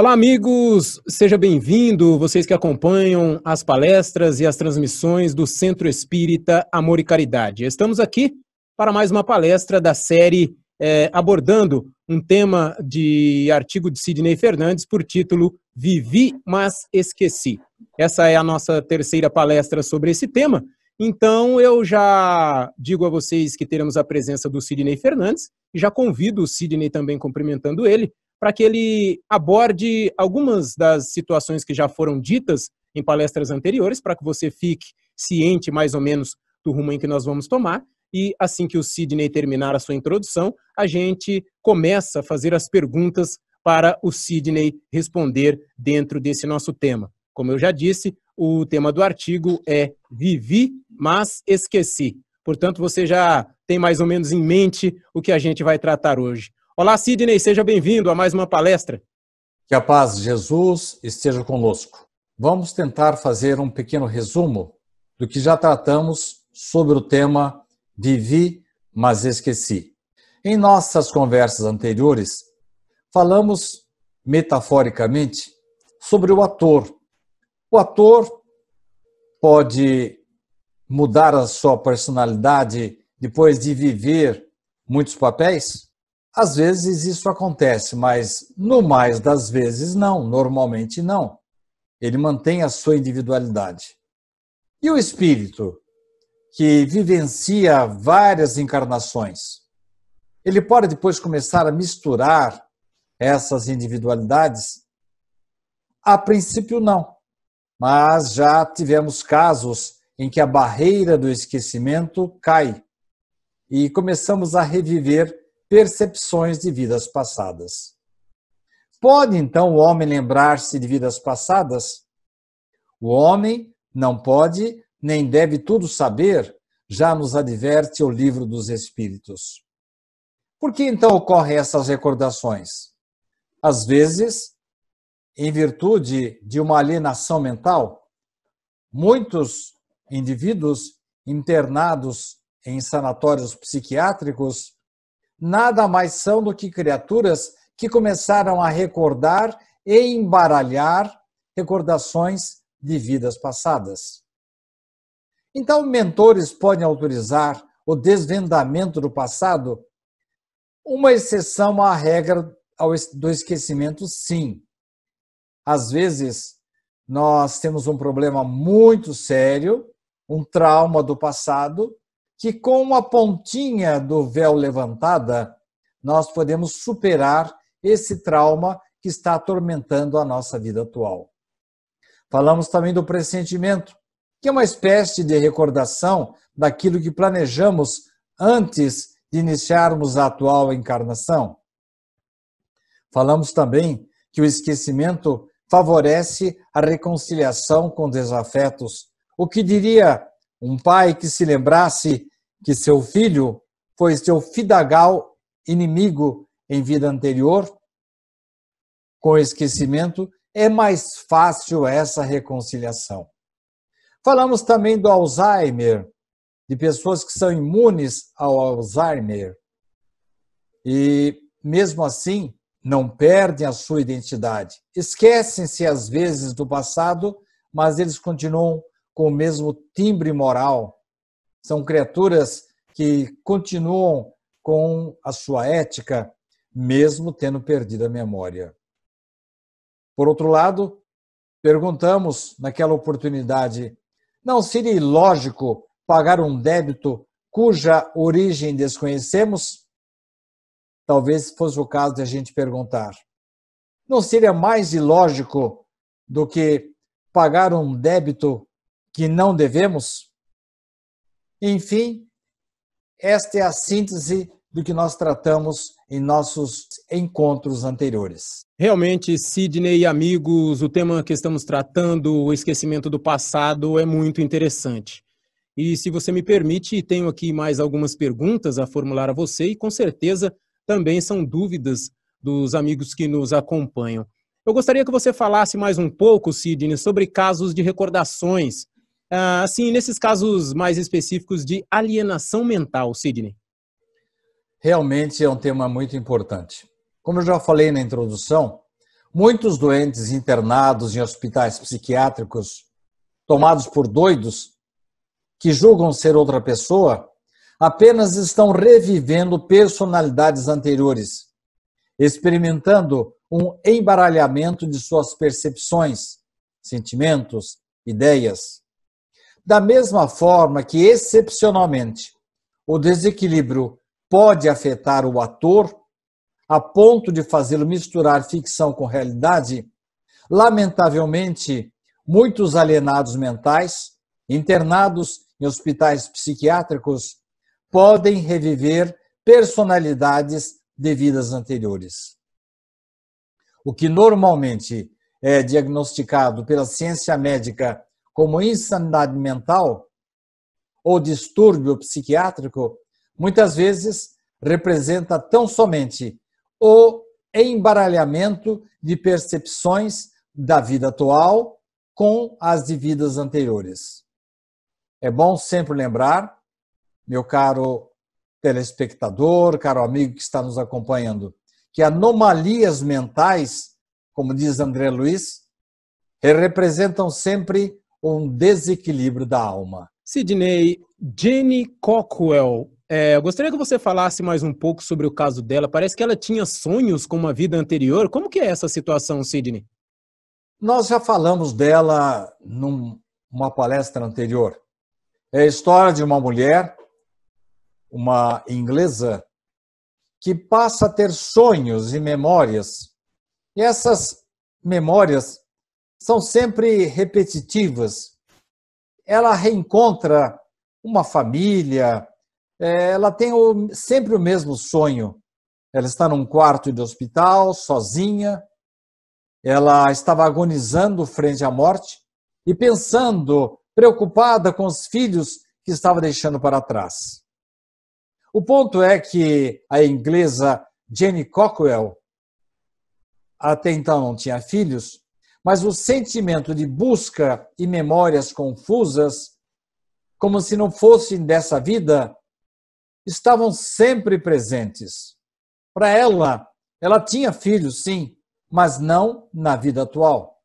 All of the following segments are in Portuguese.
Olá, amigos! Seja bem-vindo, vocês que acompanham as palestras e as transmissões do Centro Espírita Amor e Caridade. Estamos aqui para mais uma palestra da série eh, abordando um tema de artigo de Sidney Fernandes por título Vivi, mas Esqueci. Essa é a nossa terceira palestra sobre esse tema. Então, eu já digo a vocês que teremos a presença do Sidney Fernandes e já convido o Sidney também cumprimentando ele para que ele aborde algumas das situações que já foram ditas em palestras anteriores, para que você fique ciente mais ou menos do rumo em que nós vamos tomar. E assim que o Sidney terminar a sua introdução, a gente começa a fazer as perguntas para o Sidney responder dentro desse nosso tema. Como eu já disse, o tema do artigo é Vivi, mas esqueci. Portanto, você já tem mais ou menos em mente o que a gente vai tratar hoje. Olá, Sidney, seja bem-vindo a mais uma palestra. Que a paz de Jesus esteja conosco. Vamos tentar fazer um pequeno resumo do que já tratamos sobre o tema Vivi, mas esqueci. Em nossas conversas anteriores, falamos metaforicamente sobre o ator. O ator pode mudar a sua personalidade depois de viver muitos papéis? Às vezes isso acontece, mas no mais das vezes não, normalmente não. Ele mantém a sua individualidade. E o espírito que vivencia várias encarnações, ele pode depois começar a misturar essas individualidades? A princípio, não. Mas já tivemos casos em que a barreira do esquecimento cai e começamos a reviver percepções de vidas passadas. Pode então o homem lembrar-se de vidas passadas? O homem não pode nem deve tudo saber, já nos adverte o livro dos Espíritos. Por que então ocorrem essas recordações? Às vezes, em virtude de uma alienação mental, muitos indivíduos internados em sanatórios psiquiátricos nada mais são do que criaturas que começaram a recordar e embaralhar recordações de vidas passadas. Então, mentores podem autorizar o desvendamento do passado? Uma exceção à regra do esquecimento, sim. Às vezes, nós temos um problema muito sério, um trauma do passado, que com a pontinha do véu levantada, nós podemos superar esse trauma que está atormentando a nossa vida atual. Falamos também do pressentimento, que é uma espécie de recordação daquilo que planejamos antes de iniciarmos a atual encarnação. Falamos também que o esquecimento favorece a reconciliação com desafetos. O que diria um pai que se lembrasse que seu filho foi seu fidagal inimigo em vida anterior, com esquecimento, é mais fácil essa reconciliação. Falamos também do Alzheimer, de pessoas que são imunes ao Alzheimer e, mesmo assim, não perdem a sua identidade. Esquecem-se, às vezes, do passado, mas eles continuam com o mesmo timbre moral são criaturas que continuam com a sua ética, mesmo tendo perdido a memória. Por outro lado, perguntamos naquela oportunidade: não seria ilógico pagar um débito cuja origem desconhecemos? Talvez fosse o caso de a gente perguntar: não seria mais ilógico do que pagar um débito que não devemos? Enfim, esta é a síntese do que nós tratamos em nossos encontros anteriores. Realmente, Sidney e amigos, o tema que estamos tratando, o esquecimento do passado, é muito interessante. E se você me permite, tenho aqui mais algumas perguntas a formular a você e com certeza também são dúvidas dos amigos que nos acompanham. Eu gostaria que você falasse mais um pouco, Sidney, sobre casos de recordações assim, nesses casos mais específicos de alienação mental, Sidney? Realmente é um tema muito importante. Como eu já falei na introdução, muitos doentes internados em hospitais psiquiátricos, tomados por doidos, que julgam ser outra pessoa, apenas estão revivendo personalidades anteriores, experimentando um embaralhamento de suas percepções, sentimentos, ideias. Da mesma forma que, excepcionalmente, o desequilíbrio pode afetar o ator a ponto de fazê-lo misturar ficção com realidade, lamentavelmente, muitos alienados mentais, internados em hospitais psiquiátricos, podem reviver personalidades de vidas anteriores. O que normalmente é diagnosticado pela ciência médica como insanidade mental ou distúrbio psiquiátrico, muitas vezes representa tão somente o embaralhamento de percepções da vida atual com as de vidas anteriores. É bom sempre lembrar, meu caro telespectador, caro amigo que está nos acompanhando, que anomalias mentais, como diz André Luiz, representam sempre um desequilíbrio da alma. Sidney, Jenny Cockwell, é, eu gostaria que você falasse mais um pouco sobre o caso dela. Parece que ela tinha sonhos com uma vida anterior. Como que é essa situação, Sidney? Nós já falamos dela numa palestra anterior. É a história de uma mulher, uma inglesa, que passa a ter sonhos e memórias. E essas memórias são sempre repetitivas. Ela reencontra uma família, é, ela tem sempre o mesmo sonho. Ela está num quarto de hospital, sozinha, ela estava agonizando frente à morte e pensando, preocupada com os filhos que estava deixando para trás. O ponto é que a inglesa Jenny Cockwell, até então não tinha filhos, mas o sentimento de busca e memórias confusas, como se não fossem dessa vida, estavam sempre presentes. Para ela, ela tinha filhos, sim, mas não na vida atual.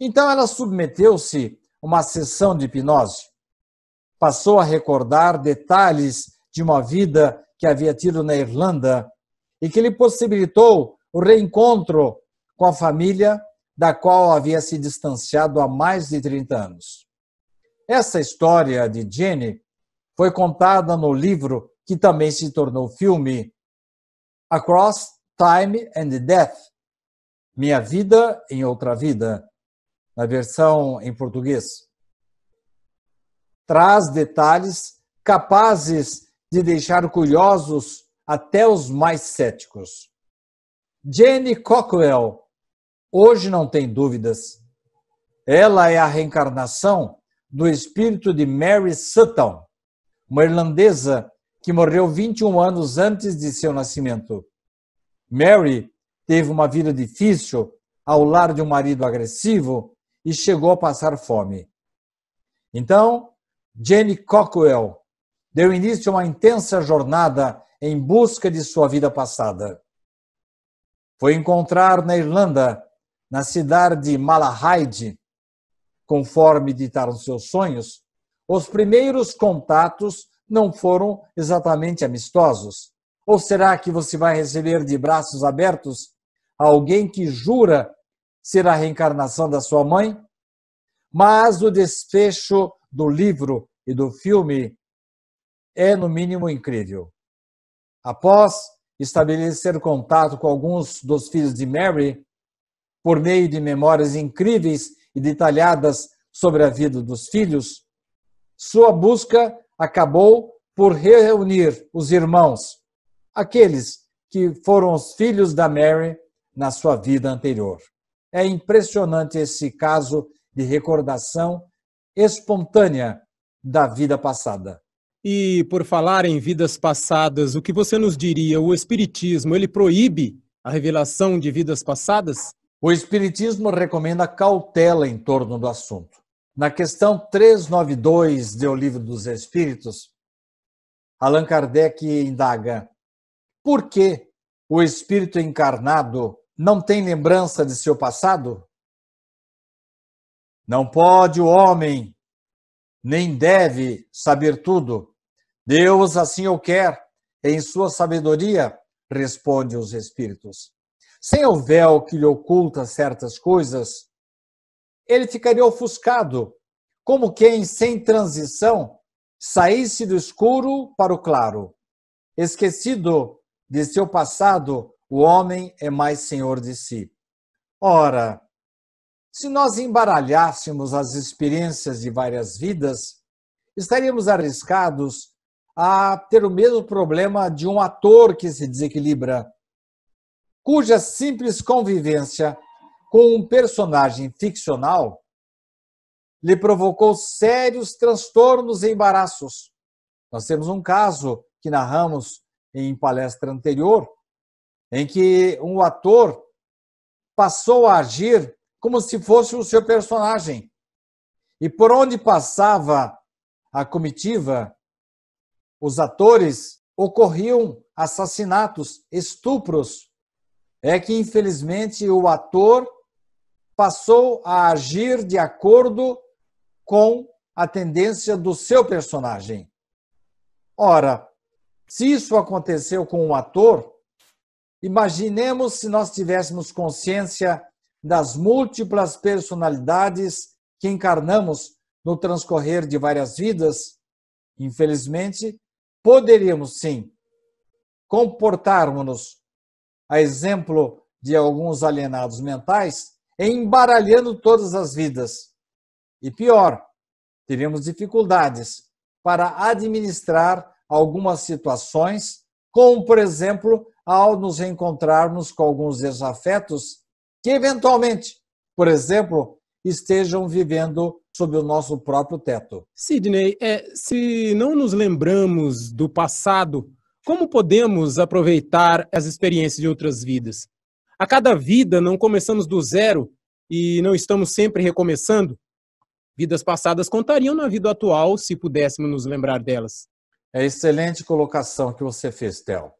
Então ela submeteu-se a uma sessão de hipnose. Passou a recordar detalhes de uma vida que havia tido na Irlanda e que lhe possibilitou o reencontro com a família da qual havia se distanciado há mais de 30 anos. Essa história de Jenny foi contada no livro que também se tornou filme, Across Time and Death Minha Vida em Outra Vida, na versão em português. Traz detalhes capazes de deixar curiosos até os mais céticos. Jenny Cockwell hoje não tem dúvidas. Ela é a reencarnação do espírito de Mary Sutton, uma irlandesa que morreu 21 anos antes de seu nascimento. Mary teve uma vida difícil ao lar de um marido agressivo e chegou a passar fome. Então, Jenny Cockwell deu início a uma intensa jornada em busca de sua vida passada. Foi encontrar na Irlanda na cidade de Malahide, conforme ditaram seus sonhos, os primeiros contatos não foram exatamente amistosos. Ou será que você vai receber de braços abertos alguém que jura ser a reencarnação da sua mãe? Mas o desfecho do livro e do filme é, no mínimo, incrível. Após estabelecer contato com alguns dos filhos de Mary, por meio de memórias incríveis e detalhadas sobre a vida dos filhos, sua busca acabou por reunir os irmãos, aqueles que foram os filhos da Mary na sua vida anterior. É impressionante esse caso de recordação espontânea da vida passada. E por falar em vidas passadas, o que você nos diria? O espiritismo, ele proíbe a revelação de vidas passadas? O Espiritismo recomenda cautela em torno do assunto. Na questão 392 de O Livro dos Espíritos, Allan Kardec indaga: por que o espírito encarnado não tem lembrança de seu passado? Não pode o homem, nem deve saber tudo. Deus assim o quer, em sua sabedoria, responde os espíritos. Sem o véu que lhe oculta certas coisas, ele ficaria ofuscado, como quem, sem transição, saísse do escuro para o claro. Esquecido de seu passado, o homem é mais senhor de si. Ora, se nós embaralhássemos as experiências de várias vidas, estaríamos arriscados a ter o mesmo problema de um ator que se desequilibra cuja simples convivência com um personagem ficcional lhe provocou sérios transtornos e embaraços. Nós temos um caso que narramos em palestra anterior, em que um ator passou a agir como se fosse o seu personagem. E por onde passava a comitiva, os atores ocorriam assassinatos, estupros, é que, infelizmente, o ator passou a agir de acordo com a tendência do seu personagem. Ora, se isso aconteceu com um ator, imaginemos se nós tivéssemos consciência das múltiplas personalidades que encarnamos no transcorrer de várias vidas, infelizmente, poderíamos sim comportarmos-nos a exemplo de alguns alienados mentais, embaralhando todas as vidas. E pior, tivemos dificuldades para administrar algumas situações, como, por exemplo, ao nos encontrarmos com alguns desafetos que, eventualmente, por exemplo, estejam vivendo sob o nosso próprio teto. Sidney, é, se não nos lembramos do passado, como podemos aproveitar as experiências de outras vidas? A cada vida não começamos do zero e não estamos sempre recomeçando? Vidas passadas contariam na vida atual se pudéssemos nos lembrar delas. É excelente colocação que você fez, Tel.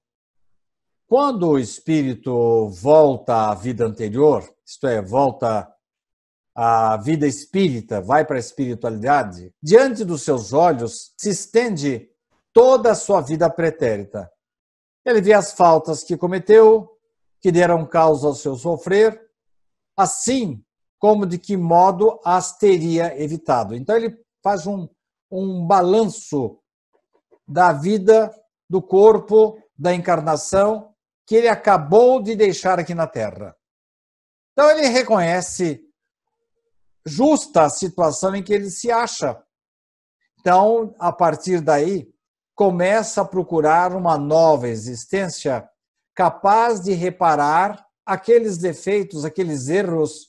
Quando o espírito volta à vida anterior, isto é, volta à vida espírita, vai para a espiritualidade, diante dos seus olhos se estende toda a sua vida pretérita. Ele vê as faltas que cometeu, que deram causa ao seu sofrer, assim como de que modo as teria evitado. Então, ele faz um, um balanço da vida, do corpo, da encarnação que ele acabou de deixar aqui na Terra. Então, ele reconhece justa a situação em que ele se acha. Então, a partir daí, começa a procurar uma nova existência capaz de reparar aqueles defeitos, aqueles erros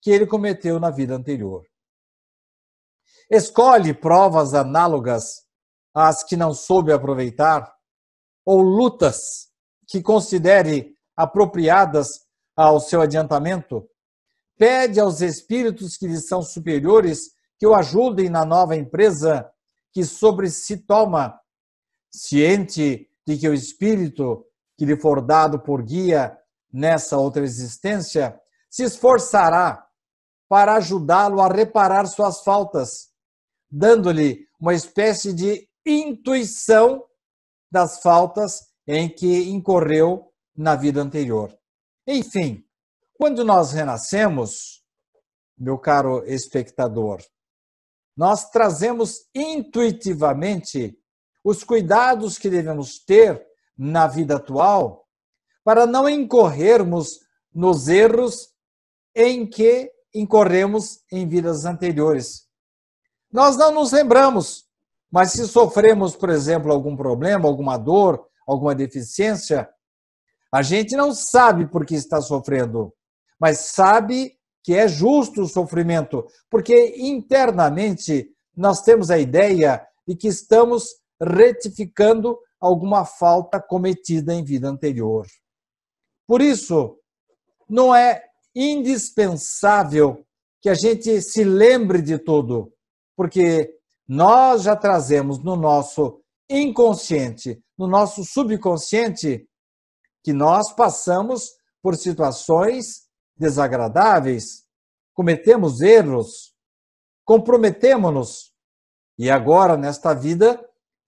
que ele cometeu na vida anterior. Escolhe provas análogas às que não soube aproveitar ou lutas que considere apropriadas ao seu adiantamento. Pede aos espíritos que lhe são superiores que o ajudem na nova empresa que sobre si toma ciente de que o Espírito que lhe for dado por guia nessa outra existência se esforçará para ajudá-lo a reparar suas faltas, dando-lhe uma espécie de intuição das faltas em que incorreu na vida anterior. Enfim, quando nós renascemos, meu caro espectador, nós trazemos intuitivamente os cuidados que devemos ter na vida atual para não incorrermos nos erros em que incorremos em vidas anteriores. Nós não nos lembramos, mas se sofremos, por exemplo, algum problema, alguma dor, alguma deficiência, a gente não sabe por que está sofrendo, mas sabe que é justo o sofrimento, porque internamente nós temos a ideia de que estamos retificando alguma falta cometida em vida anterior. Por isso, não é indispensável que a gente se lembre de tudo, porque nós já trazemos no nosso inconsciente, no nosso subconsciente, que nós passamos por situações desagradáveis, cometemos erros, comprometemos-nos. E agora, nesta vida,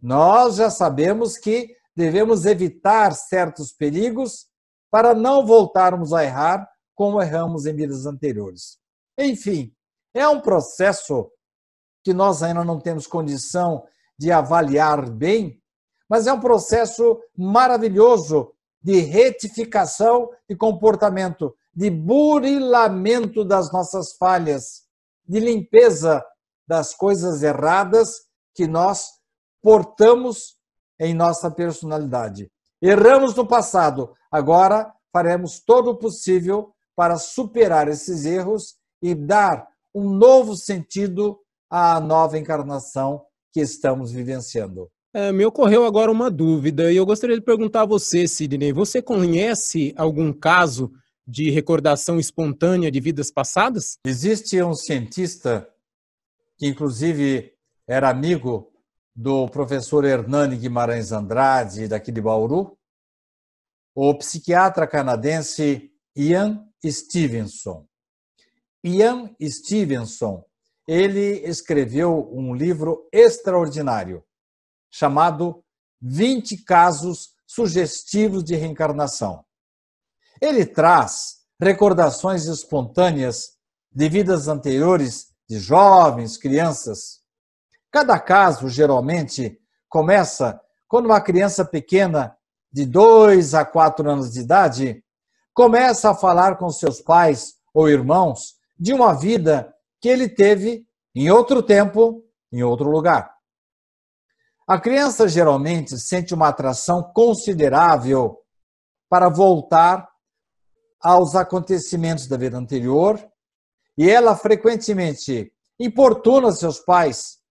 nós já sabemos que devemos evitar certos perigos para não voltarmos a errar como erramos em vidas anteriores. Enfim, é um processo que nós ainda não temos condição de avaliar bem, mas é um processo maravilhoso de retificação de comportamento, de burilamento das nossas falhas, de limpeza das coisas erradas que nós portamos em nossa personalidade. Erramos no passado, agora faremos todo o possível para superar esses erros e dar um novo sentido à nova encarnação que estamos vivenciando. É, me ocorreu agora uma dúvida e eu gostaria de perguntar a você, Sidney. Você conhece algum caso de recordação espontânea de vidas passadas? Existe um cientista que, inclusive, era amigo do professor Hernani Guimarães Andrade, daqui de Bauru, o psiquiatra canadense Ian Stevenson. Ian Stevenson, ele escreveu um livro extraordinário chamado 20 casos sugestivos de reencarnação. Ele traz recordações espontâneas de vidas anteriores de jovens, crianças, Cada caso, geralmente, começa quando uma criança pequena, de 2 a 4 anos de idade, começa a falar com seus pais ou irmãos de uma vida que ele teve em outro tempo, em outro lugar. A criança geralmente sente uma atração considerável para voltar aos acontecimentos da vida anterior e ela frequentemente importuna seus pais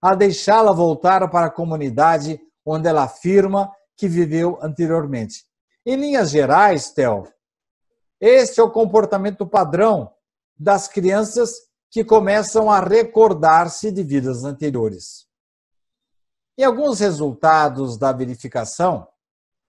a deixá-la voltar para a comunidade onde ela afirma que viveu anteriormente. Em linhas gerais, Tel, este é o comportamento padrão das crianças que começam a recordar-se de vidas anteriores. Em alguns resultados da verificação,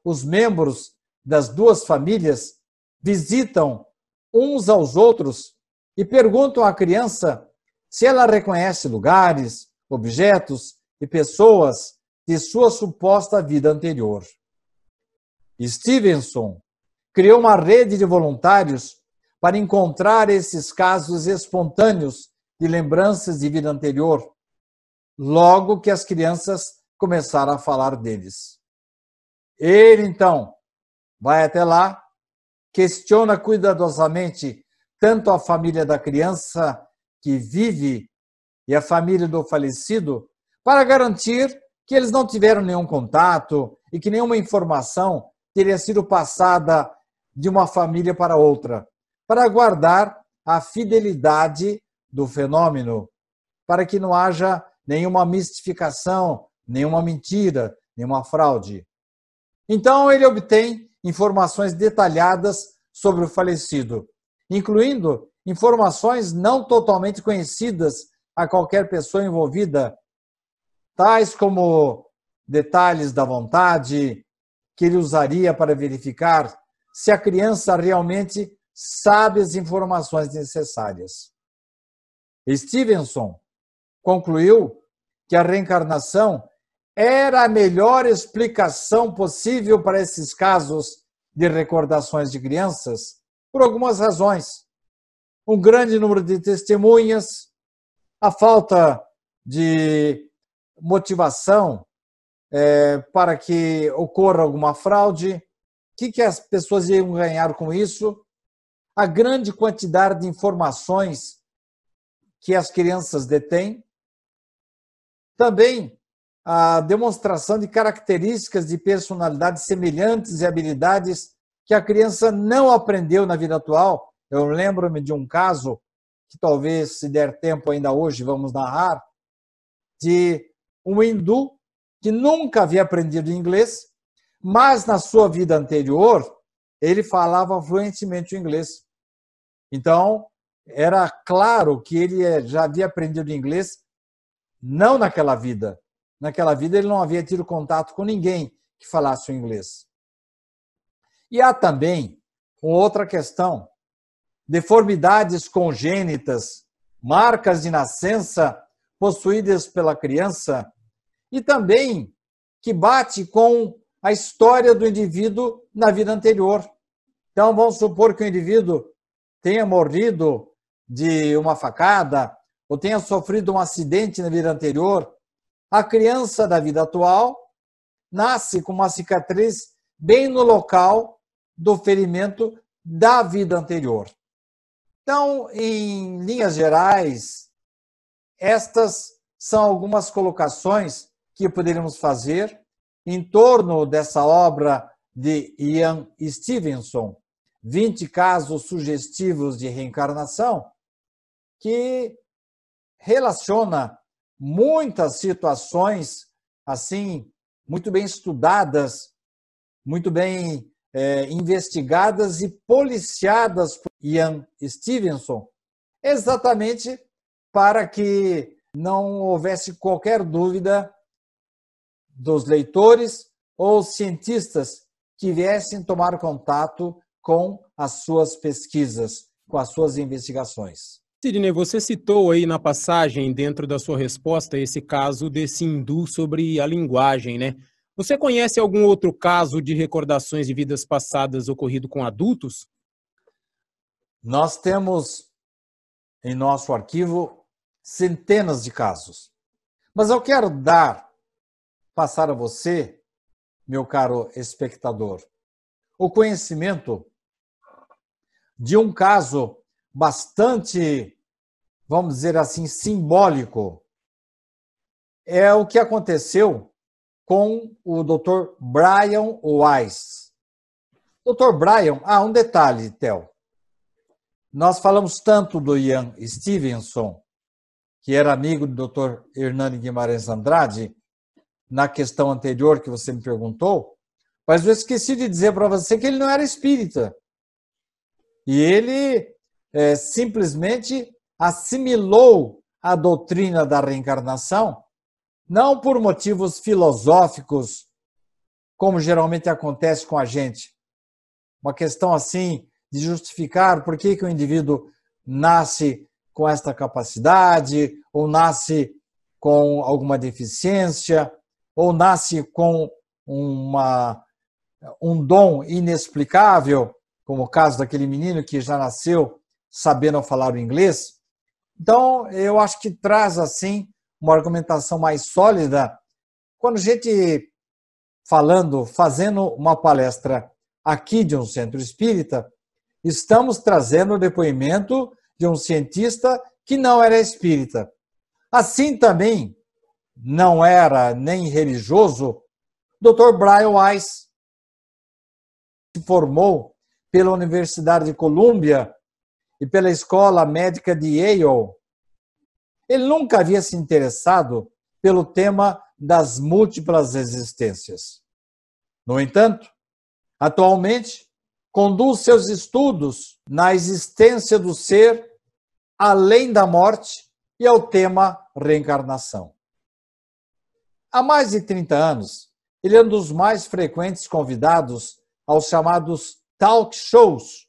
os membros das duas famílias visitam uns aos outros e perguntam à criança se ela reconhece lugares, objetos e pessoas de sua suposta vida anterior. Stevenson criou uma rede de voluntários para encontrar esses casos espontâneos de lembranças de vida anterior, logo que as crianças começaram a falar deles. Ele, então, vai até lá, questiona cuidadosamente tanto a família da criança que vive e a família do falecido para garantir que eles não tiveram nenhum contato e que nenhuma informação teria sido passada de uma família para outra, para guardar a fidelidade do fenômeno, para que não haja nenhuma mistificação, nenhuma mentira, nenhuma fraude. Então, ele obtém informações detalhadas sobre o falecido, incluindo informações não totalmente conhecidas a qualquer pessoa envolvida, tais como detalhes da vontade que ele usaria para verificar se a criança realmente sabe as informações necessárias. Stevenson concluiu que a reencarnação era a melhor explicação possível para esses casos de recordações de crianças, por algumas razões. Um grande número de testemunhas, a falta de motivação é, para que ocorra alguma fraude, o que, que as pessoas iam ganhar com isso, a grande quantidade de informações que as crianças detêm, também a demonstração de características de personalidades semelhantes e habilidades que a criança não aprendeu na vida atual. Eu lembro-me de um caso que talvez, se der tempo ainda hoje, vamos narrar, de um hindu que nunca havia aprendido inglês, mas na sua vida anterior ele falava fluentemente o inglês. Então, era claro que ele eh, já havia aprendido inglês, não naquela vida. Naquela vida ele não havia tido contato com ninguém que falasse o inglês. E há também outra questão deformidades congênitas, marcas de nascença possuídas pela criança, e também que bate com a história do indivíduo na vida anterior. Então, vamos supor que o indivíduo tenha morrido de uma facada ou tenha sofrido um acidente na vida anterior. A criança da vida atual nasce com uma cicatriz bem no local do ferimento da vida anterior. Então, em linhas gerais, estas são algumas colocações que poderíamos fazer em torno dessa obra de Ian Stevenson, 20 casos sugestivos de reencarnação, que relaciona muitas situações assim muito bem estudadas, muito bem é, investigadas e policiadas por Ian Stevenson, exatamente para que não houvesse qualquer dúvida dos leitores ou cientistas que viessem tomar contato com as suas pesquisas, com as suas investigações. Sidney, você citou aí na passagem, dentro da sua resposta, esse caso desse hindu sobre a linguagem, né? Você conhece algum outro caso de recordações de vidas passadas ocorrido com adultos? Nós temos em nosso arquivo centenas de casos. Mas eu quero dar, passar a você, meu caro espectador, o conhecimento de um caso bastante, vamos dizer assim, simbólico. É o que aconteceu com o Dr. Brian Wise. Dr. Brian, ah, um detalhe, Théo. Nós falamos tanto do Ian Stevenson, que era amigo do Dr. Hernani Guimarães Andrade, na questão anterior que você me perguntou, mas eu esqueci de dizer para você que ele não era espírita. E ele é, simplesmente assimilou a doutrina da reencarnação não por motivos filosóficos, como geralmente acontece com a gente. Uma questão assim de justificar por que, que o indivíduo nasce com esta capacidade, ou nasce com alguma deficiência, ou nasce com uma, um dom inexplicável, como o caso daquele menino que já nasceu sabendo falar o inglês. Então, eu acho que traz assim uma argumentação mais sólida. Quando a gente falando, fazendo uma palestra aqui de um centro espírita, estamos trazendo o depoimento de um cientista que não era espírita. Assim também não era nem religioso Dr. Brian Weiss, se formou pela Universidade de Columbia e pela Escola Médica de Yale, ele nunca havia se interessado pelo tema das múltiplas existências. No entanto, atualmente, conduz seus estudos na existência do ser além da morte e ao tema reencarnação. Há mais de 30 anos, ele é um dos mais frequentes convidados aos chamados talk shows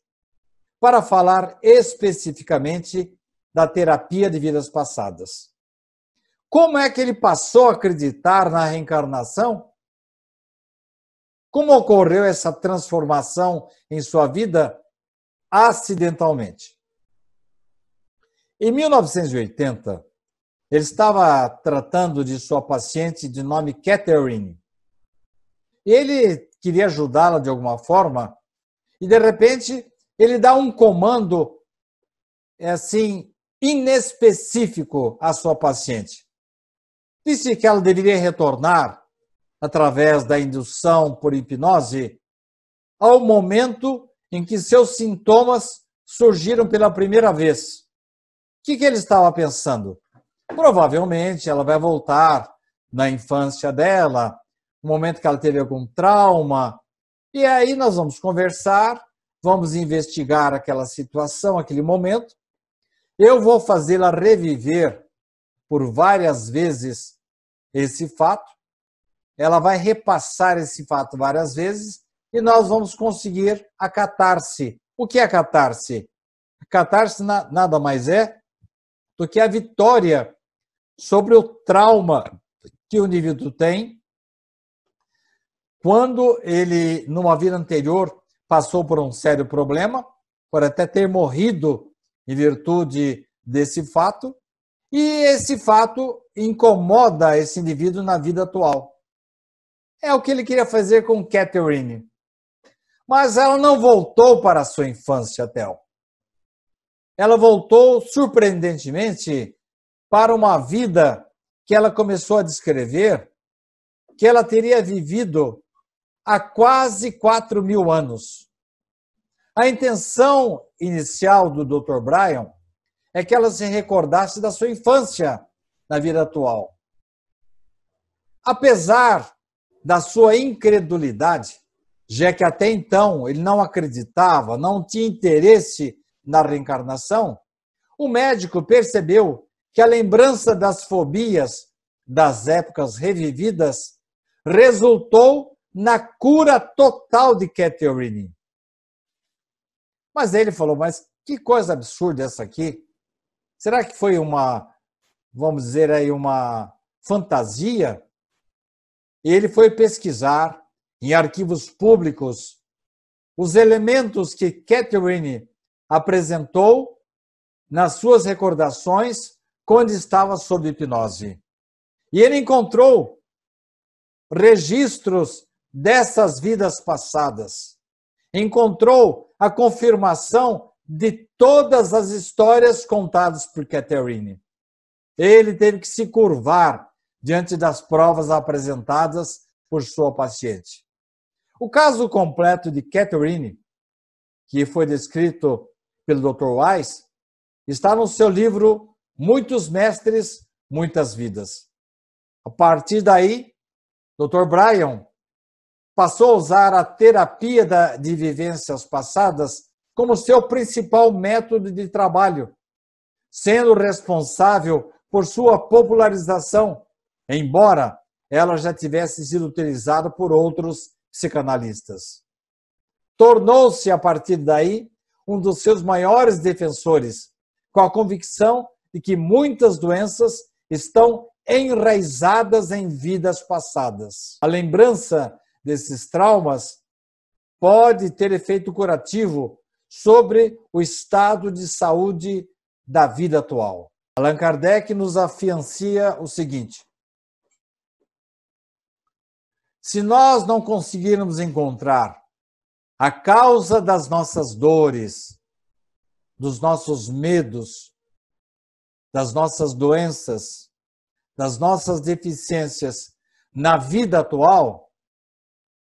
para falar especificamente da terapia de vidas passadas. Como é que ele passou a acreditar na reencarnação? Como ocorreu essa transformação em sua vida acidentalmente? Em 1980, ele estava tratando de sua paciente de nome Catherine. Ele queria ajudá-la de alguma forma e, de repente, ele dá um comando é assim inespecífico à sua paciente. Disse que ela deveria retornar, através da indução por hipnose, ao momento em que seus sintomas surgiram pela primeira vez. O que, que ele estava pensando? Provavelmente ela vai voltar na infância dela, no momento que ela teve algum trauma. E aí nós vamos conversar, vamos investigar aquela situação, aquele momento, eu vou fazê-la reviver por várias vezes esse fato, ela vai repassar esse fato várias vezes e nós vamos conseguir a catarse. O que é a catarse? A catarse nada mais é do que a vitória sobre o trauma que o indivíduo tem quando ele, numa vida anterior, passou por um sério problema, pode até ter morrido em virtude desse fato, e esse fato incomoda esse indivíduo na vida atual. É o que ele queria fazer com Catherine. Mas ela não voltou para a sua infância, Théo. Ela voltou, surpreendentemente, para uma vida que ela começou a descrever, que ela teria vivido há quase 4 mil anos. A intenção inicial do Dr. Bryan é que ela se recordasse da sua infância na vida atual. Apesar da sua incredulidade, já que até então ele não acreditava, não tinha interesse na reencarnação, o médico percebeu que a lembrança das fobias das épocas revividas resultou na cura total de Catherine. Mas ele falou: Mas que coisa absurda essa aqui. Será que foi uma, vamos dizer aí, uma fantasia? Ele foi pesquisar em arquivos públicos os elementos que Catherine apresentou nas suas recordações quando estava sob hipnose. E ele encontrou registros dessas vidas passadas encontrou a confirmação de todas as histórias contadas por Catherine. Ele teve que se curvar diante das provas apresentadas por sua paciente. O caso completo de Catherine, que foi descrito pelo Dr. Weiss, está no seu livro Muitos Mestres, Muitas Vidas. A partir daí, Dr. Brian passou a usar a terapia da, de vivências passadas como seu principal método de trabalho, sendo responsável por sua popularização, embora ela já tivesse sido utilizada por outros psicanalistas. Tornou-se, a partir daí, um dos seus maiores defensores, com a convicção de que muitas doenças estão enraizadas em vidas passadas. A lembrança desses traumas pode ter efeito curativo sobre o estado de saúde da vida atual. Allan Kardec nos afiancia o seguinte: se nós não conseguirmos encontrar a causa das nossas dores, dos nossos medos, das nossas doenças, das nossas deficiências na vida atual,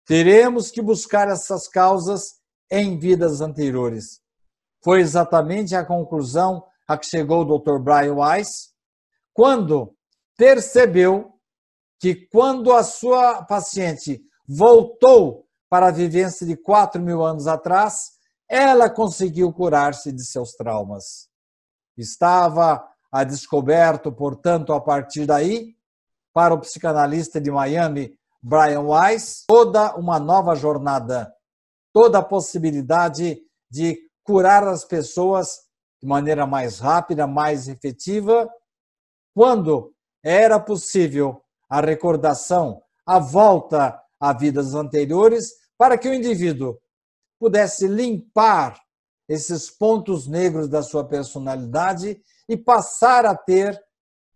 Teremos que buscar essas causas em vidas anteriores. Foi exatamente a conclusão a que chegou o Dr. Brian Weiss, quando percebeu que quando a sua paciente voltou para a vivência de 4 mil anos atrás, ela conseguiu curar-se de seus traumas. Estava a descoberto, portanto, a partir daí, para o psicanalista de Miami, Brian Weiss, toda uma nova jornada, toda a possibilidade de curar as pessoas de maneira mais rápida, mais efetiva, quando era possível a recordação, a volta a vidas anteriores, para que o indivíduo pudesse limpar esses pontos negros da sua personalidade e passar a ter,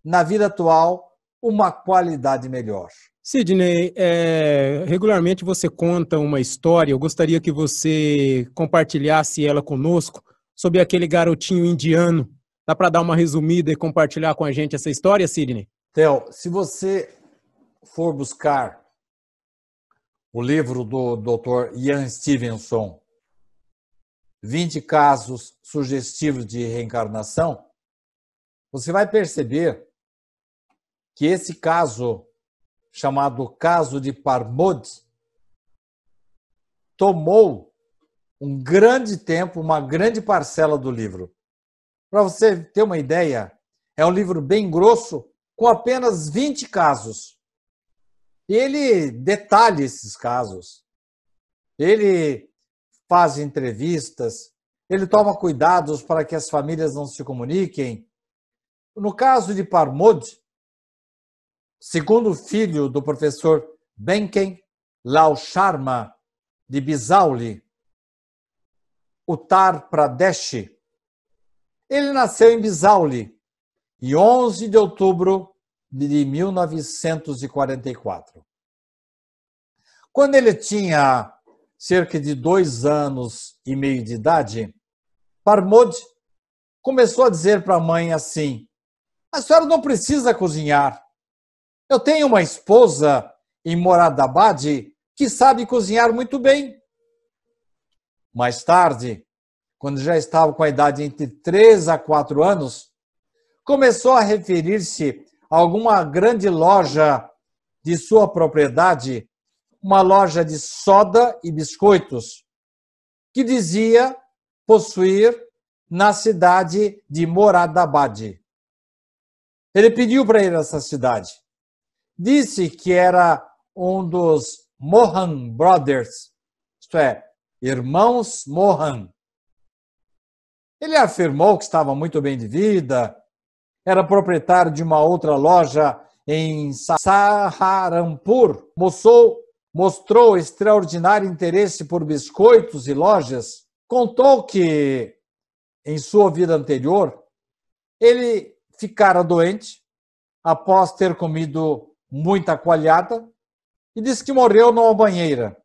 na vida atual, uma qualidade melhor. Sidney, é, regularmente você conta uma história, eu gostaria que você compartilhasse ela conosco, sobre aquele garotinho indiano. Dá para dar uma resumida e compartilhar com a gente essa história, Sidney? Theo, se você for buscar o livro do Dr. Ian Stevenson, 20 casos sugestivos de reencarnação, você vai perceber que esse caso chamado Caso de Parmod tomou um grande tempo, uma grande parcela do livro. Para você ter uma ideia, é um livro bem grosso, com apenas 20 casos. E ele detalha esses casos. Ele faz entrevistas, ele toma cuidados para que as famílias não se comuniquem. No caso de Parmod Segundo filho do professor Benken Lal Sharma de Bisauli, Uttar Pradesh. Ele nasceu em Bisauli e 11 de outubro de 1944. Quando ele tinha cerca de dois anos e meio de idade, Parmod começou a dizer para a mãe assim: A senhora não precisa cozinhar. Eu tenho uma esposa em Moradabad que sabe cozinhar muito bem. Mais tarde, quando já estava com a idade entre 3 a 4 anos, começou a referir-se a alguma grande loja de sua propriedade, uma loja de soda e biscoitos, que dizia possuir na cidade de Moradabad. Ele pediu para ir a essa cidade disse que era um dos Mohan Brothers, isto é, irmãos Mohan. Ele afirmou que estava muito bem de vida, era proprietário de uma outra loja em Saharanpur, mostrou extraordinário interesse por biscoitos e lojas, contou que, em sua vida anterior, ele ficara doente após ter comido muita coalhada e disse que morreu numa banheira.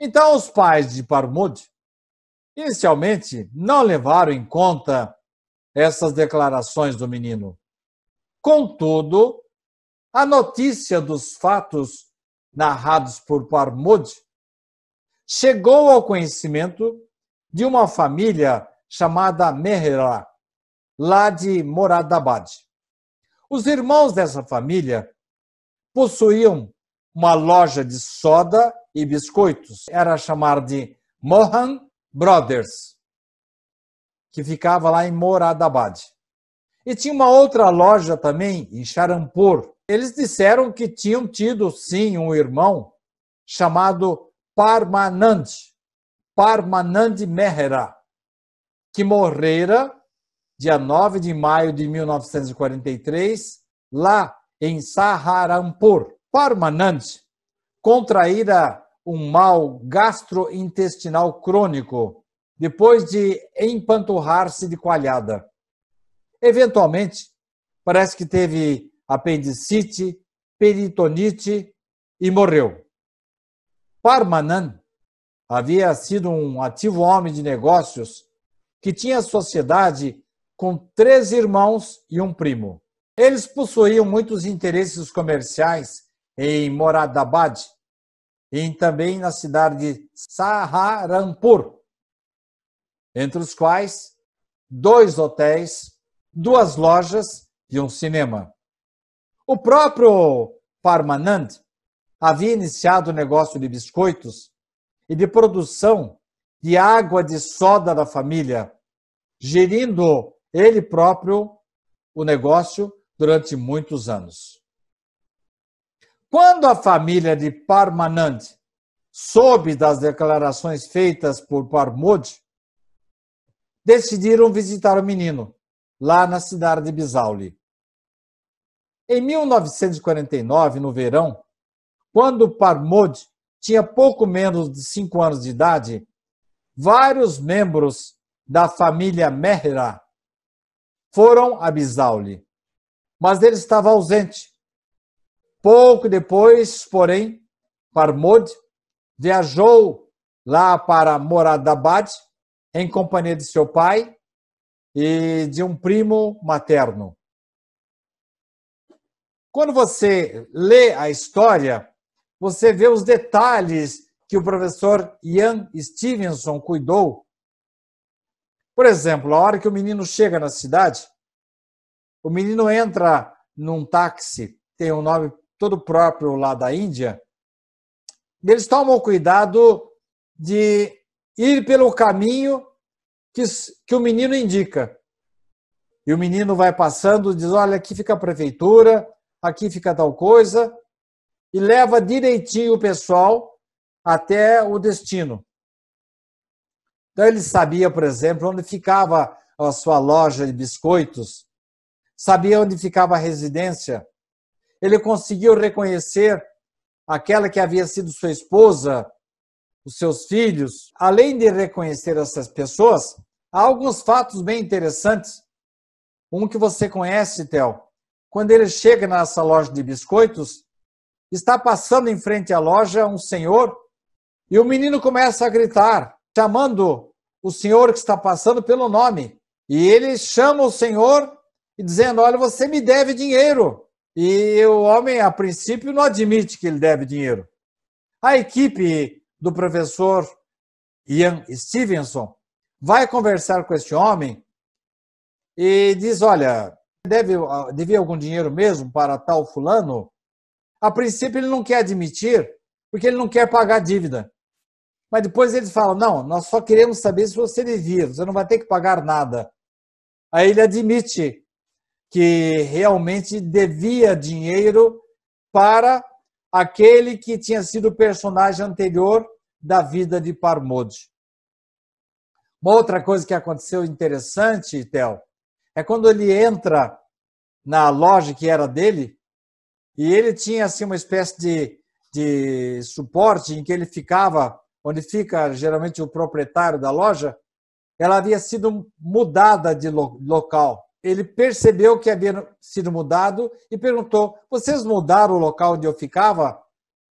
Então, os pais de Parmud, inicialmente, não levaram em conta essas declarações do menino. Contudo, a notícia dos fatos narrados por Parmud chegou ao conhecimento de uma família chamada Mehra, lá de Moradabad. Os irmãos dessa família possuíam uma loja de soda e biscoitos. Era chamada de Mohan Brothers, que ficava lá em Moradabad. E tinha uma outra loja também em Charampur. Eles disseram que tinham tido sim um irmão chamado Parmanand, Parmanand Mehra, que morrera dia 9 de maio de 1943, lá em Saharampur, Parmanand, contraíra um mal gastrointestinal crônico, depois de empanturrar-se de coalhada. Eventualmente, parece que teve apendicite, peritonite e morreu. Parmanand havia sido um ativo homem de negócios que tinha sociedade com três irmãos e um primo. Eles possuíam muitos interesses comerciais em Moradabad e também na cidade de Saharanpur, entre os quais dois hotéis, duas lojas e um cinema. O próprio Parmanand havia iniciado o negócio de biscoitos e de produção de água de soda da família, gerindo ele próprio o negócio durante muitos anos. Quando a família de Parmanand soube das declarações feitas por Parmod, decidiram visitar o menino lá na cidade de Bisauli. Em 1949, no verão, quando Parmod tinha pouco menos de cinco anos de idade, vários membros da família Mehra foram a Bisauli mas ele estava ausente. Pouco depois, porém, Parmod viajou lá para Moradabad em companhia de seu pai e de um primo materno. Quando você lê a história, você vê os detalhes que o professor Ian Stevenson cuidou. Por exemplo, a hora que o menino chega na cidade, o menino entra num táxi, tem um nome todo próprio lá da Índia, eles tomam o cuidado de ir pelo caminho que, que o menino indica. E o menino vai passando, diz: olha, aqui fica a prefeitura, aqui fica tal coisa, e leva direitinho o pessoal até o destino. Então ele sabia, por exemplo, onde ficava a sua loja de biscoitos, sabia onde ficava a residência. Ele conseguiu reconhecer aquela que havia sido sua esposa, os seus filhos. Além de reconhecer essas pessoas, há alguns fatos bem interessantes. Um que você conhece, Théo. Quando ele chega nessa loja de biscoitos, está passando em frente à loja um senhor e o menino começa a gritar, chamando o senhor que está passando pelo nome. E ele chama o senhor e dizendo: Olha, você me deve dinheiro. E o homem, a princípio, não admite que ele deve dinheiro. A equipe do professor Ian Stevenson vai conversar com este homem e diz: Olha, deve, ah, devia algum dinheiro mesmo para tal fulano? A princípio, ele não quer admitir, porque ele não quer pagar dívida. Mas depois eles falam: Não, nós só queremos saber se você devia, você não vai ter que pagar nada. Aí ele admite que realmente devia dinheiro para aquele que tinha sido personagem anterior da vida de Parmode. Uma outra coisa que aconteceu interessante, Théo, é quando ele entra na loja que era dele, e ele tinha assim uma espécie de, de suporte em que ele ficava, onde fica geralmente o proprietário da loja, ela havia sido mudada de local ele percebeu que havia sido mudado e perguntou: Vocês mudaram o local onde eu ficava?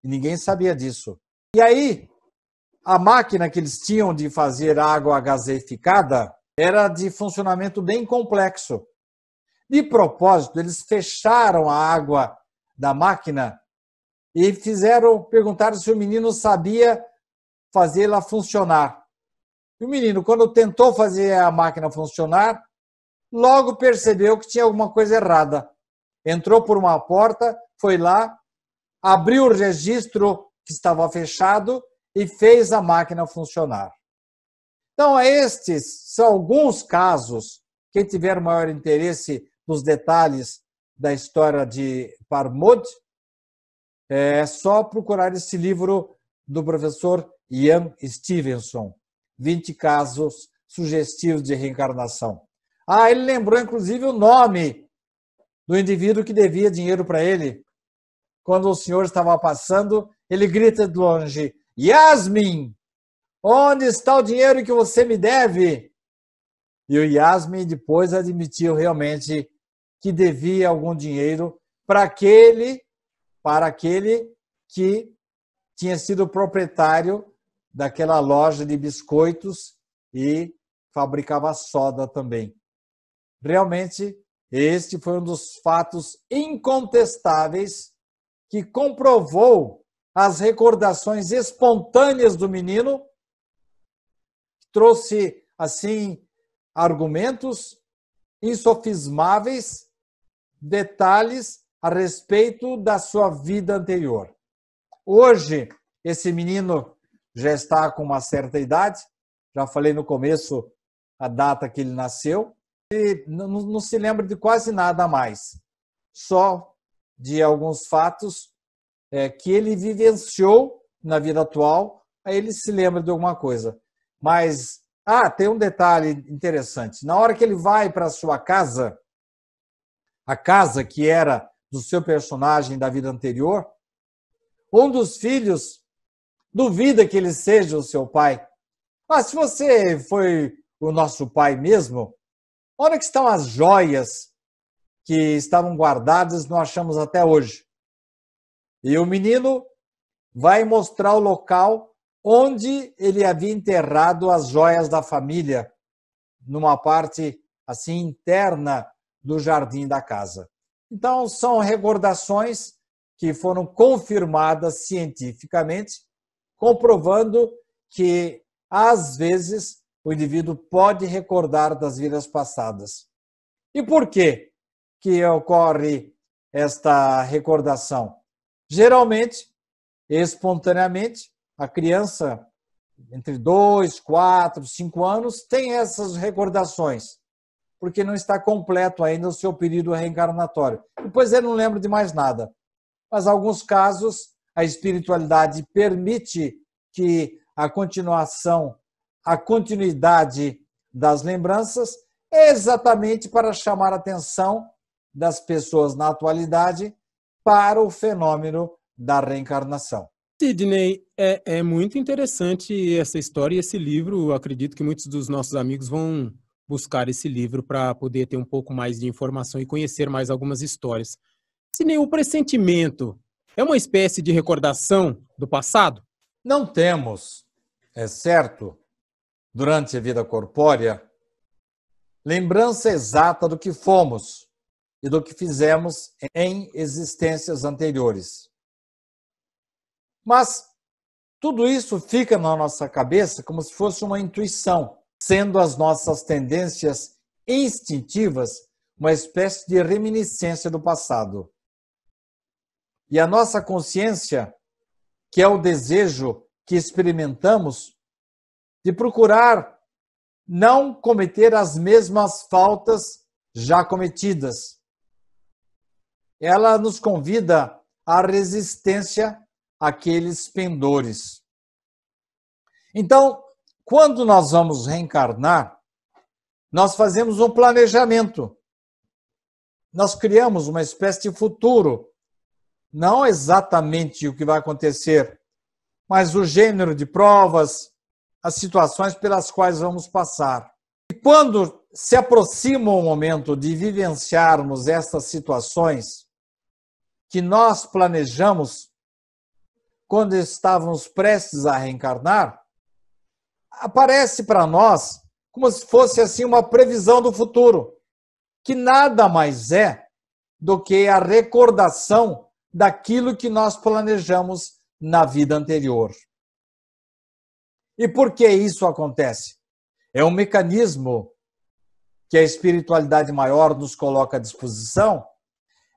E ninguém sabia disso. E aí, a máquina que eles tinham de fazer água gaseificada era de funcionamento bem complexo. De propósito, eles fecharam a água da máquina e fizeram perguntaram se o menino sabia fazê-la funcionar. E o menino, quando tentou fazer a máquina funcionar, logo percebeu que tinha alguma coisa errada. Entrou por uma porta, foi lá, abriu o registro que estava fechado e fez a máquina funcionar. Então, estes são alguns casos. Quem tiver maior interesse nos detalhes da história de Parmod, é só procurar esse livro do professor Ian Stevenson, 20 casos sugestivos de reencarnação. Ah, ele lembrou inclusive o nome do indivíduo que devia dinheiro para ele. Quando o senhor estava passando, ele grita de longe: Yasmin, onde está o dinheiro que você me deve? E o Yasmin depois admitiu realmente que devia algum dinheiro para aquele, para aquele que tinha sido proprietário daquela loja de biscoitos e fabricava soda também. Realmente, este foi um dos fatos incontestáveis que comprovou as recordações espontâneas do menino, trouxe, assim, argumentos insofismáveis, detalhes a respeito da sua vida anterior. Hoje, esse menino já está com uma certa idade, já falei no começo a data que ele nasceu, se, não, não se lembra de quase nada mais, só de alguns fatos é, que ele vivenciou na vida atual, aí ele se lembra de alguma coisa. Mas, ah, tem um detalhe interessante. Na hora que ele vai para sua casa, a casa que era do seu personagem da vida anterior, um dos filhos duvida que ele seja o seu pai. Mas ah, se você foi o nosso pai mesmo, Onde que estão as joias que estavam guardadas, não achamos até hoje? E o menino vai mostrar o local onde ele havia enterrado as joias da família, numa parte assim interna do jardim da casa. Então, são recordações que foram confirmadas cientificamente, comprovando que, às vezes, o indivíduo pode recordar das vidas passadas. E por que que ocorre esta recordação? Geralmente, espontaneamente, a criança entre 2, 4, 5 anos tem essas recordações, porque não está completo ainda o seu período reencarnatório. Depois ele não lembra de mais nada. Mas alguns casos a espiritualidade permite que a continuação a continuidade das lembranças, exatamente para chamar a atenção das pessoas na atualidade para o fenômeno da reencarnação. Sidney, é, é muito interessante essa história e esse livro. Eu acredito que muitos dos nossos amigos vão buscar esse livro para poder ter um pouco mais de informação e conhecer mais algumas histórias. Sidney, o pressentimento é uma espécie de recordação do passado? Não temos, é certo, durante a vida corpórea lembrança exata do que fomos e do que fizemos em existências anteriores. Mas tudo isso fica na nossa cabeça como se fosse uma intuição, sendo as nossas tendências instintivas uma espécie de reminiscência do passado. E a nossa consciência, que é o desejo que experimentamos, de procurar não cometer as mesmas faltas já cometidas. Ela nos convida à resistência àqueles pendores. Então, quando nós vamos reencarnar, nós fazemos um planejamento. Nós criamos uma espécie de futuro. Não exatamente o que vai acontecer, mas o gênero de provas, as situações pelas quais vamos passar. E quando se aproxima o momento de vivenciarmos estas situações que nós planejamos quando estávamos prestes a reencarnar, aparece para nós como se fosse assim uma previsão do futuro, que nada mais é do que a recordação daquilo que nós planejamos na vida anterior. E por que isso acontece? É um mecanismo que a espiritualidade maior nos coloca à disposição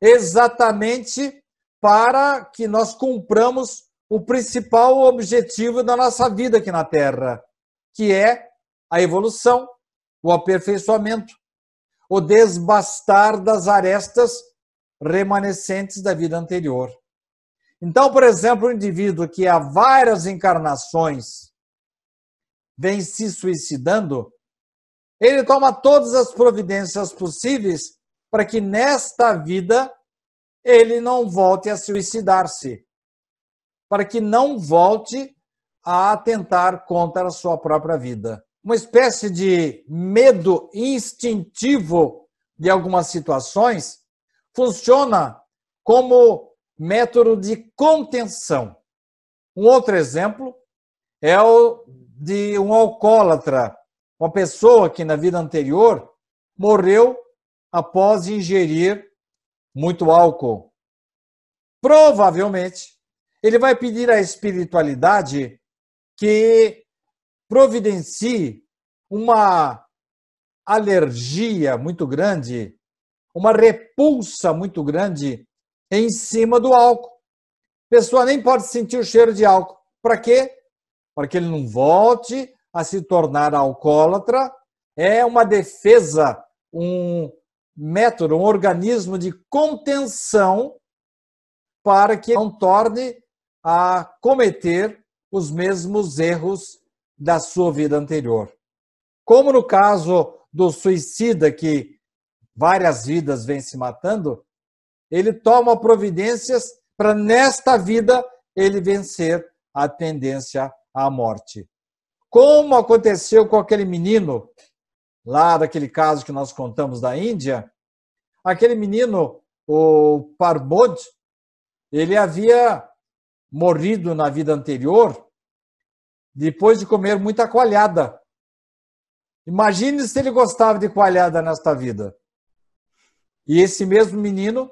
exatamente para que nós cumpramos o principal objetivo da nossa vida aqui na Terra, que é a evolução, o aperfeiçoamento, o desbastar das arestas remanescentes da vida anterior. Então, por exemplo, um indivíduo que há várias encarnações vem se suicidando, ele toma todas as providências possíveis para que nesta vida ele não volte a suicidar-se, para que não volte a atentar contra a sua própria vida. Uma espécie de medo instintivo de algumas situações funciona como método de contenção. Um outro exemplo é o de um alcoólatra, uma pessoa que na vida anterior morreu após ingerir muito álcool. Provavelmente, ele vai pedir à espiritualidade que providencie uma alergia muito grande, uma repulsa muito grande em cima do álcool. A pessoa nem pode sentir o cheiro de álcool. Para quê? para que ele não volte a se tornar alcoólatra, é uma defesa, um método, um organismo de contenção para que não torne a cometer os mesmos erros da sua vida anterior. Como no caso do suicida que várias vidas vem se matando, ele toma providências para nesta vida ele vencer a tendência à morte. Como aconteceu com aquele menino, lá daquele caso que nós contamos da Índia, aquele menino, o Parbod, ele havia morrido na vida anterior depois de comer muita coalhada. Imagine se ele gostava de coalhada nesta vida. E esse mesmo menino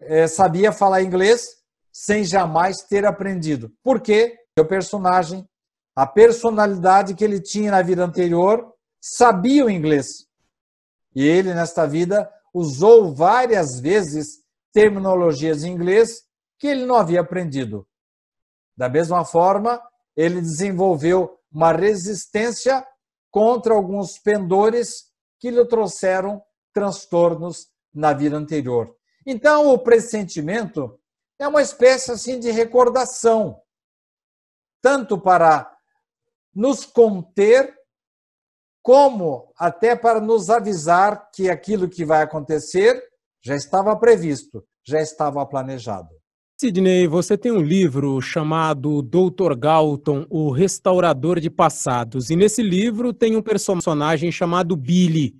é, sabia falar inglês sem jamais ter aprendido. Por quê? seu personagem, a personalidade que ele tinha na vida anterior, sabia o inglês. E ele, nesta vida, usou várias vezes terminologias em inglês que ele não havia aprendido. Da mesma forma, ele desenvolveu uma resistência contra alguns pendores que lhe trouxeram transtornos na vida anterior. Então, o pressentimento é uma espécie assim de recordação tanto para nos conter, como até para nos avisar que aquilo que vai acontecer já estava previsto, já estava planejado. Sidney, você tem um livro chamado Dr. Galton, o Restaurador de Passados. E nesse livro tem um personagem chamado Billy.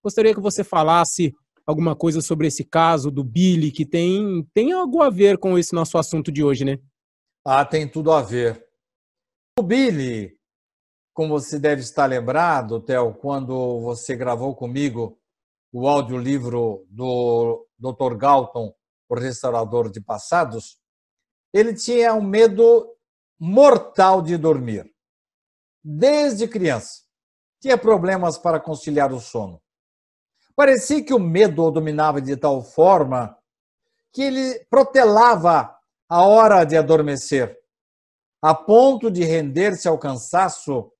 Gostaria que você falasse alguma coisa sobre esse caso do Billy, que tem, tem algo a ver com esse nosso assunto de hoje, né? Ah, tem tudo a ver. O Billy, como você deve estar lembrado, Theo, quando você gravou comigo o audiolivro do Dr. Galton, o restaurador de passados, ele tinha um medo mortal de dormir. Desde criança, tinha problemas para conciliar o sono. Parecia que o medo o dominava de tal forma que ele protelava a hora de adormecer a ponto de render-se ao cansaço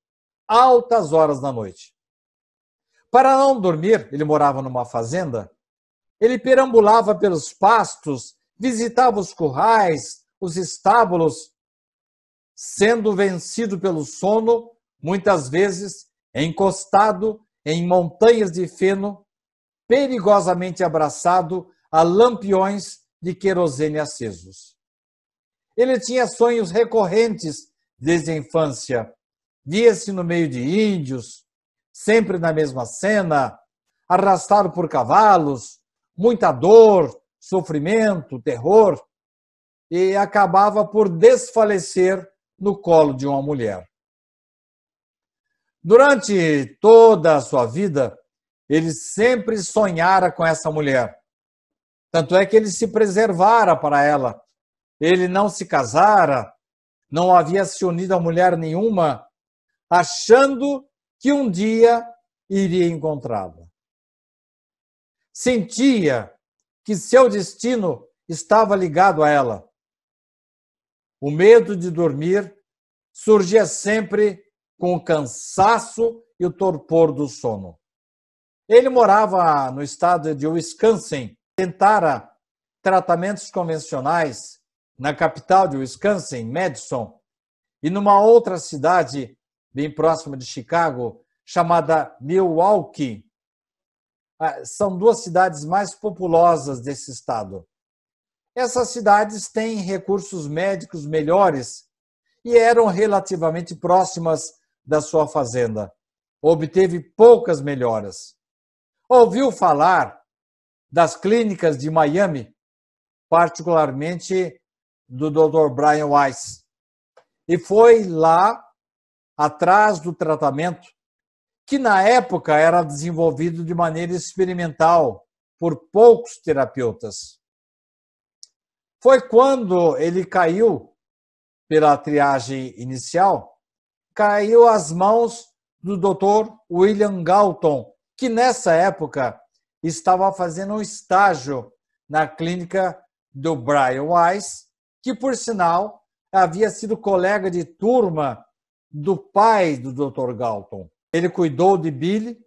altas horas da noite. Para não dormir, ele morava numa fazenda, ele perambulava pelos pastos, visitava os currais, os estábulos, sendo vencido pelo sono, muitas vezes encostado em montanhas de feno, perigosamente abraçado a lampiões de querosene acesos. Ele tinha sonhos recorrentes desde a infância. Via-se no meio de índios, sempre na mesma cena, arrastado por cavalos, muita dor, sofrimento, terror, e acabava por desfalecer no colo de uma mulher. Durante toda a sua vida, ele sempre sonhara com essa mulher. Tanto é que ele se preservara para ela, ele não se casara, não havia se unido a mulher nenhuma, achando que um dia iria encontrá-la. Sentia que seu destino estava ligado a ela. O medo de dormir surgia sempre com o cansaço e o torpor do sono. Ele morava no estado de Wisconsin, tentara tratamentos convencionais na capital de Wisconsin, Madison, e numa outra cidade bem próxima de Chicago, chamada Milwaukee. Ah, são duas cidades mais populosas desse estado. Essas cidades têm recursos médicos melhores e eram relativamente próximas da sua fazenda. Obteve poucas melhoras. Ouviu falar das clínicas de Miami, particularmente do Dr. Brian Weiss. E foi lá, atrás do tratamento, que na época era desenvolvido de maneira experimental por poucos terapeutas. Foi quando ele caiu pela triagem inicial, caiu às mãos do Dr. William Galton, que nessa época estava fazendo um estágio na clínica do Brian Weiss que, por sinal, havia sido colega de turma do pai do Dr. Galton. Ele cuidou de Billy,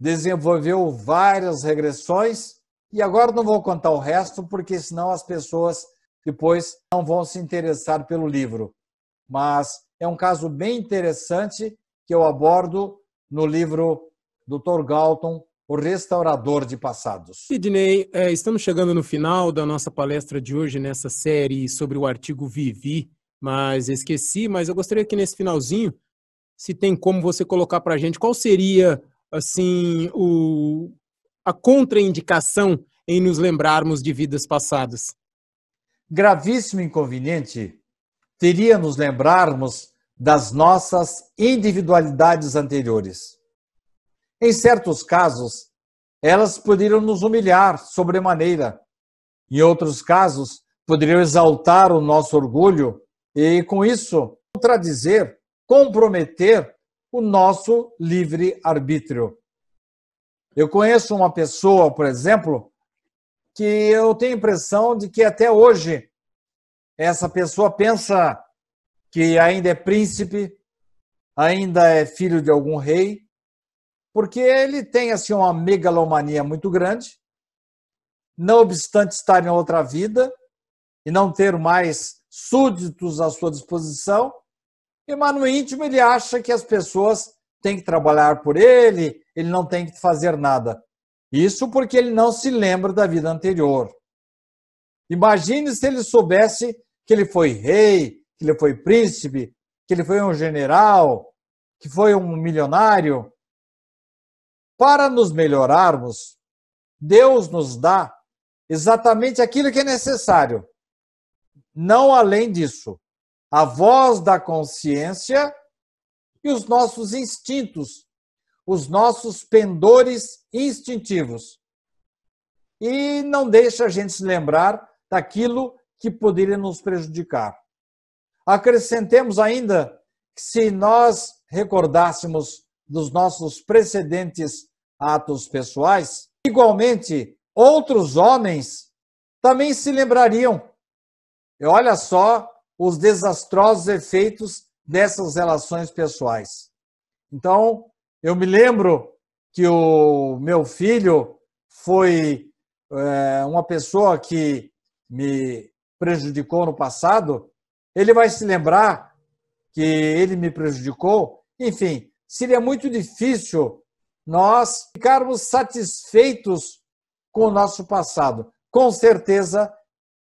desenvolveu várias regressões, e agora não vou contar o resto, porque senão as pessoas depois não vão se interessar pelo livro. Mas é um caso bem interessante que eu abordo no livro Dr. Galton, o restaurador de passados. Sidney, é, estamos chegando no final da nossa palestra de hoje nessa série sobre o artigo Vivi, mas esqueci, mas eu gostaria que nesse finalzinho, se tem como você colocar para a gente qual seria assim o, a contraindicação em nos lembrarmos de vidas passadas. Gravíssimo inconveniente teria nos lembrarmos das nossas individualidades anteriores em certos casos, elas poderiam nos humilhar sobremaneira. Em outros casos, poderiam exaltar o nosso orgulho e, com isso, contradizer, comprometer o nosso livre arbítrio. Eu conheço uma pessoa, por exemplo, que eu tenho a impressão de que até hoje essa pessoa pensa que ainda é príncipe, ainda é filho de algum rei, porque ele tem assim uma megalomania muito grande, não obstante estar em outra vida e não ter mais súditos à sua disposição, e mas no íntimo ele acha que as pessoas têm que trabalhar por ele, ele não tem que fazer nada. Isso porque ele não se lembra da vida anterior. Imagine se ele soubesse que ele foi rei, que ele foi príncipe, que ele foi um general, que foi um milionário, para nos melhorarmos, Deus nos dá exatamente aquilo que é necessário, não além disso. A voz da consciência e os nossos instintos, os nossos pendores instintivos. E não deixa a gente se lembrar daquilo que poderia nos prejudicar. Acrescentemos ainda que se nós recordássemos dos nossos precedentes atos pessoais, igualmente outros homens também se lembrariam. E olha só os desastrosos efeitos dessas relações pessoais. Então, eu me lembro que o meu filho foi é, uma pessoa que me prejudicou no passado, ele vai se lembrar que ele me prejudicou. Enfim, seria muito difícil nós ficarmos satisfeitos com o nosso passado. Com certeza,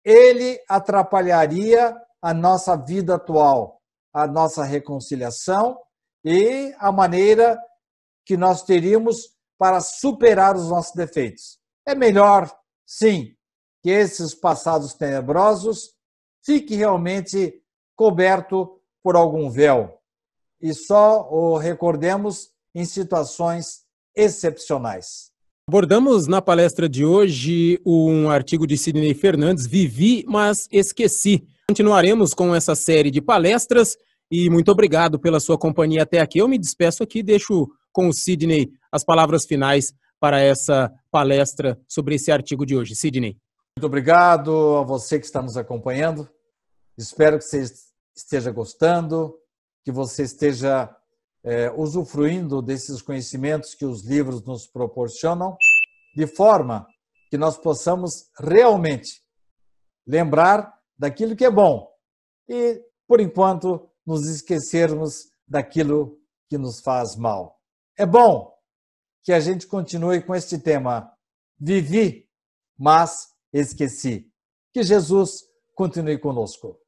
ele atrapalharia a nossa vida atual, a nossa reconciliação e a maneira que nós teríamos para superar os nossos defeitos. É melhor, sim, que esses passados tenebrosos fiquem realmente coberto por algum véu e só o recordemos em situações excepcionais. Abordamos na palestra de hoje um artigo de Sidney Fernandes, Vivi, mas esqueci. Continuaremos com essa série de palestras e muito obrigado pela sua companhia até aqui. Eu me despeço aqui, deixo com o Sidney as palavras finais para essa palestra sobre esse artigo de hoje. Sidney. Muito obrigado a você que está nos acompanhando. Espero que você esteja gostando que você esteja é, usufruindo desses conhecimentos que os livros nos proporcionam, de forma que nós possamos realmente lembrar daquilo que é bom e, por enquanto, nos esquecermos daquilo que nos faz mal. É bom que a gente continue com este tema: vivi, mas esqueci. Que Jesus continue conosco.